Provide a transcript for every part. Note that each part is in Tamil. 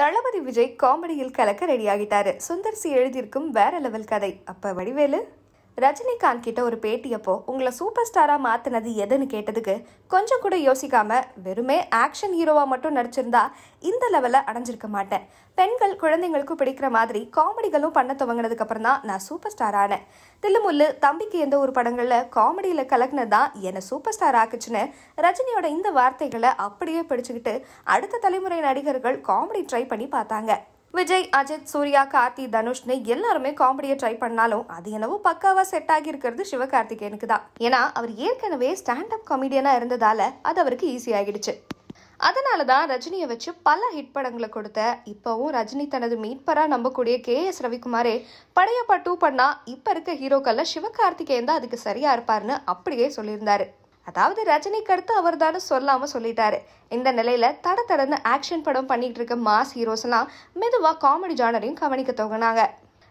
தளபதி விஜய் காமெடியில் கலக்க ரெடியாகிட்டாரு சுந்தர்சி எழுதியிருக்கும் வேற லெவல் கதை அப்ப வடிவேலு ரஜினிகாந்த் கிட்ட ஒரு பேட்டியப்போ உங்களை சூப்பர் ஸ்டாராக மாற்றினது எதுன்னு கேட்டதுக்கு கொஞ்சம் கூட யோசிக்காம வெறுமே ஆக்ஷன் ஹீரோவாக மட்டும் நடிச்சிருந்தா இந்த லெவலில் அடைஞ்சிருக்க மாட்டேன் பெண்கள் குழந்தைங்களுக்கும் பிடிக்கிற மாதிரி காமெடிகளும் பண்ண துவங்கினதுக்கு அப்புறம் தான் நான் சூப்பர் ஸ்டார் ஆனேன் தில்லுமுல்லு தம்பிக்கு எந்த ஒரு படங்களில் காமெடியில் கலக்குனது தான் என்னை சூப்பர் ஸ்டார் ஆக்குச்சுன்னு ரஜினியோட இந்த வார்த்தைகளை அப்படியே பிடிச்சிக்கிட்டு அடுத்த தலைமுறை நடிகர்கள் காமெடி ட்ரை பண்ணி பார்த்தாங்க விஜய் அஜித் சூர்யா கார்த்தி தனுஷ்னு எல்லாருமே காமெடியை ட்ரை பண்ணாலும் அது என்னவோ பக்காவா செட் ஆகி இருக்கிறது சிவகார்த்திகேனுக்கு தான் ஏன்னா அவர் ஏற்கனவே ஸ்டாண்ட் அப் காமெடியனா இருந்ததால அது அவருக்கு ஈஸி ஆகிடுச்சு அதனால தான் ரஜினியை வச்சு பல ஹிட் படங்களை கொடுத்த இப்போவும் ரஜினி தனது மீட்பராக நம்பக்கூடிய கே எஸ் ரவிக்குமாரே படையப்பா டூ பண்ணா இப்போ இருக்க ஹீரோக்கள்ல சிவகார்த்திகேயன் தான் அதுக்கு சரியா இருப்பார்னு அப்படியே சொல்லியிருந்தாரு அதாவது ரஜினிக்கு அடுத்து அவர் தானே சொல்லாமல் சொல்லிட்டாரு இந்த நிலையில் தட தடந்து ஆக்ஷன் படம் பண்ணிட்டு இருக்க மாஸ் ஹீரோஸ்லாம் மெதுவாக காமெடி ஜானரையும் கவனிக்க துவங்கினாங்க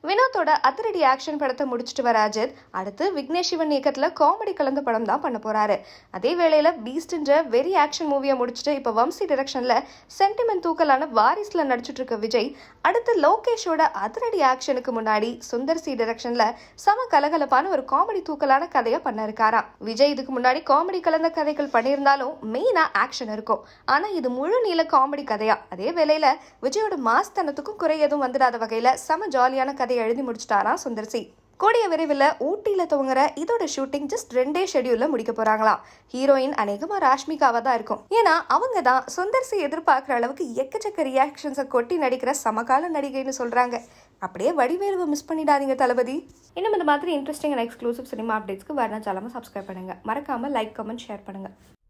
வினோத்தோட அதிரடி ஆக்ஷன் படத்தை முடிச்சுட்டு வர அஜித் அடுத்து விக்னேஷ் சிவன் இயக்கத்தில் காமெடி கலந்த படம் தான் பண்ண போறாரு அதே வேளையில் பீஸ்ட்ன்ற வெரி ஆக்ஷன் மூவியை முடிச்சுட்டு இப்போ வம்சி டிரெக்ஷனில் சென்டிமெண்ட் தூக்கலான வாரிஸில் நடிச்சிட்டு இருக்க விஜய் அடுத்து லோகேஷோட அதிரடி ஆக்ஷனுக்கு முன்னாடி சுந்தர் சி டிரெக்ஷனில் சம கலகலப்பான ஒரு காமெடி தூக்கலான கதையை பண்ண இருக்காராம் விஜய் இதுக்கு முன்னாடி காமெடி கலந்த கதைகள் பண்ணியிருந்தாலும் மெயினாக ஆக்ஷன் இருக்கும் ஆனால் இது முழு நீள காமெடி கதையா அதே வேளையில் விஜயோட மாஸ்தனத்துக்கும் குறை எதுவும் வந்துடாத வகையில் சம ஜாலியான கதை கதை எழுதி முடிச்சிட்டாராம் சுந்தர் சி கூடிய விரைவில் ஊட்டியில் துவங்குற இதோட ஷூட்டிங் ஜஸ்ட் ரெண்டே ஷெடியூலில் முடிக்க போகிறாங்களாம் ஹீரோயின் அநேகமாக ராஷ்மிகாவாக தான் இருக்கும் ஏன்னா அவங்க தான் சுந்தர்சி எதிர்பார்க்குற அளவுக்கு எக்கச்சக்க ரியாக்ஷன்ஸை கொட்டி நடிக்கிற சமகால நடிகைன்னு சொல்கிறாங்க அப்படியே வடிவேலுவை மிஸ் பண்ணிடாதீங்க தளபதி இன்னும் இந்த மாதிரி இன்ட்ரெஸ்டிங் அண்ட் எக்ஸ்க்ளூசிவ் சினிமா அப்டேட்ஸ்க்கு வரணும் சப்ஸ்கிரைப் பண்ணுங்கள் மறக்காமல் லைக் கமெண்ட் ஷேர் பண்ணுங்கள்